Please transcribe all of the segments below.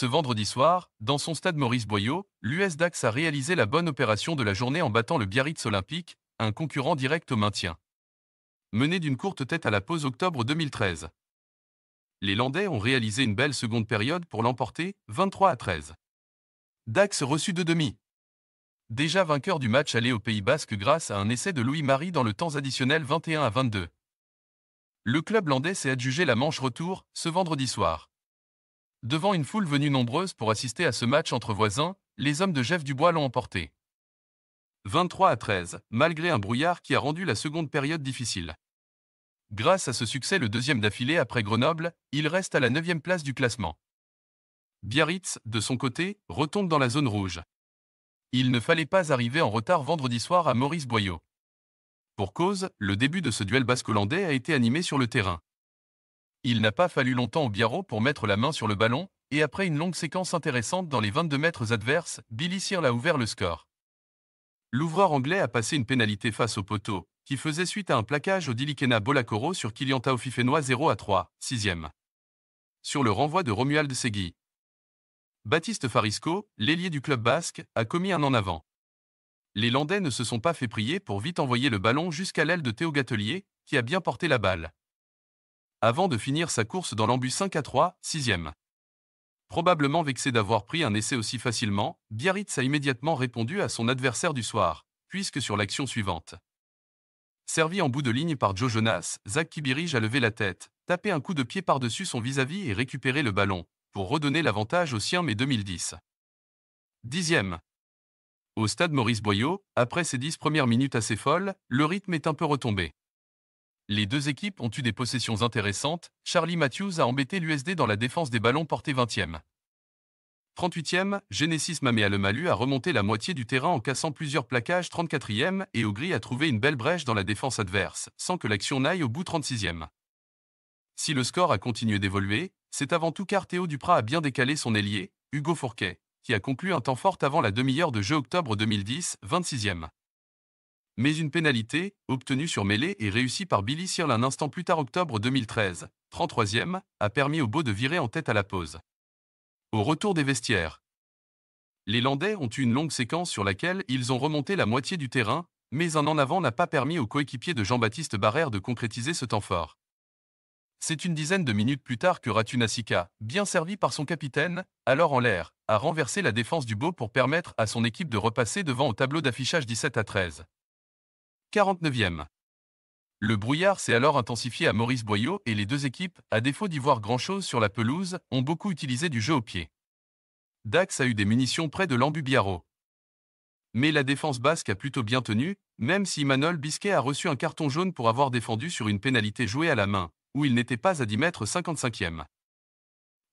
Ce vendredi soir, dans son stade Maurice Boyau, l'US Dax a réalisé la bonne opération de la journée en battant le Biarritz Olympique, un concurrent direct au maintien. Mené d'une courte tête à la pause octobre 2013. Les Landais ont réalisé une belle seconde période pour l'emporter, 23 à 13. Dax reçu de demi. Déjà vainqueur du match allé au Pays Basque grâce à un essai de Louis-Marie dans le temps additionnel 21 à 22. Le club landais s'est adjugé la manche retour ce vendredi soir. Devant une foule venue nombreuse pour assister à ce match entre voisins, les hommes de Jeff Dubois l'ont emporté. 23 à 13, malgré un brouillard qui a rendu la seconde période difficile. Grâce à ce succès, le deuxième d'affilée après Grenoble, il reste à la 9 place du classement. Biarritz, de son côté, retombe dans la zone rouge. Il ne fallait pas arriver en retard vendredi soir à Maurice Boyau. Pour cause, le début de ce duel basque-hollandais a été animé sur le terrain. Il n'a pas fallu longtemps au Biarro pour mettre la main sur le ballon, et après une longue séquence intéressante dans les 22 mètres adverses, Billy Searle a ouvert le score. L'ouvreur anglais a passé une pénalité face au poteau, qui faisait suite à un plaquage au Dilikena Bolakoro sur Kylian Taofifenois 0 à 3, 6e. Sur le renvoi de Romuald Segui. Baptiste Farisco, l'ailier du club basque, a commis un en avant. Les Landais ne se sont pas fait prier pour vite envoyer le ballon jusqu'à l'aile de Théo Gatelier, qui a bien porté la balle avant de finir sa course dans l'embus 5 à 3, 6e. Probablement vexé d'avoir pris un essai aussi facilement, Biarritz a immédiatement répondu à son adversaire du soir, puisque sur l'action suivante. Servi en bout de ligne par Joe Jonas, Zach Kibirige a levé la tête, tapé un coup de pied par-dessus son vis-à-vis et récupéré le ballon, pour redonner l'avantage au sien mai 2010. Dixième. Au stade Maurice Boyau, après ses dix premières minutes assez folles, le rythme est un peu retombé. Les deux équipes ont eu des possessions intéressantes, Charlie Matthews a embêté l'USD dans la défense des ballons portés 20e. 38e, Genesis Mamé Malu a remonté la moitié du terrain en cassant plusieurs plaquages 34e et Ogri a trouvé une belle brèche dans la défense adverse, sans que l'action n'aille au bout 36e. Si le score a continué d'évoluer, c'est avant tout car Théo Duprat a bien décalé son ailier, Hugo Fourquet, qui a conclu un temps fort avant la demi-heure de jeu octobre 2010, 26e. Mais une pénalité, obtenue sur mêlée et réussie par Billy Searle un instant plus tard octobre 2013, 33e, a permis au beau de virer en tête à la pause. Au retour des vestiaires. Les Landais ont eu une longue séquence sur laquelle ils ont remonté la moitié du terrain, mais un en avant n'a pas permis au coéquipier de Jean-Baptiste Barrère de concrétiser ce temps fort. C'est une dizaine de minutes plus tard que Ratu bien servi par son capitaine, alors en l'air, a renversé la défense du Beau pour permettre à son équipe de repasser devant au tableau d'affichage 17 à 13. 49e. Le brouillard s'est alors intensifié à Maurice Boyau et les deux équipes, à défaut d'y voir grand-chose sur la pelouse, ont beaucoup utilisé du jeu au pied. Dax a eu des munitions près de l'Ambubiaro. Mais la défense basque a plutôt bien tenu, même si Manol Bisquet a reçu un carton jaune pour avoir défendu sur une pénalité jouée à la main, où il n'était pas à 10 mètres 55e.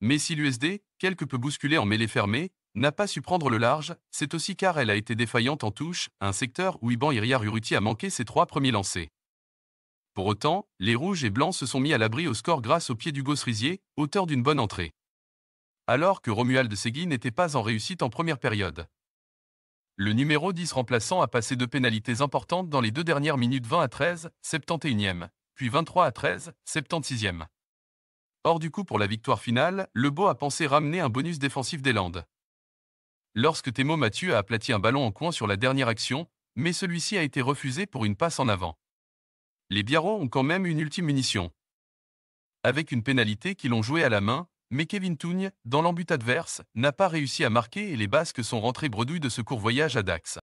Mais si l'USD, quelque peu bousculé en mêlée fermée, n'a pas su prendre le large, c'est aussi car elle a été défaillante en touche, un secteur où Iban Iriar-Uruti a manqué ses trois premiers lancers. Pour autant, les rouges et blancs se sont mis à l'abri au score grâce au pied d'Hugo Rizier, auteur d'une bonne entrée. Alors que Romuald Segui n'était pas en réussite en première période. Le numéro 10 remplaçant a passé deux pénalités importantes dans les deux dernières minutes 20 à 13, 71e, puis 23 à 13, 76e. Hors du coup pour la victoire finale, Lebo a pensé ramener un bonus défensif des Landes lorsque Thémo Mathieu a aplati un ballon en coin sur la dernière action, mais celui-ci a été refusé pour une passe en avant. Les Biarros ont quand même une ultime munition. Avec une pénalité qu'ils ont jouée à la main, mais Kevin Tougne, dans l'embut adverse, n'a pas réussi à marquer et les Basques sont rentrés bredouilles de ce court voyage à Dax.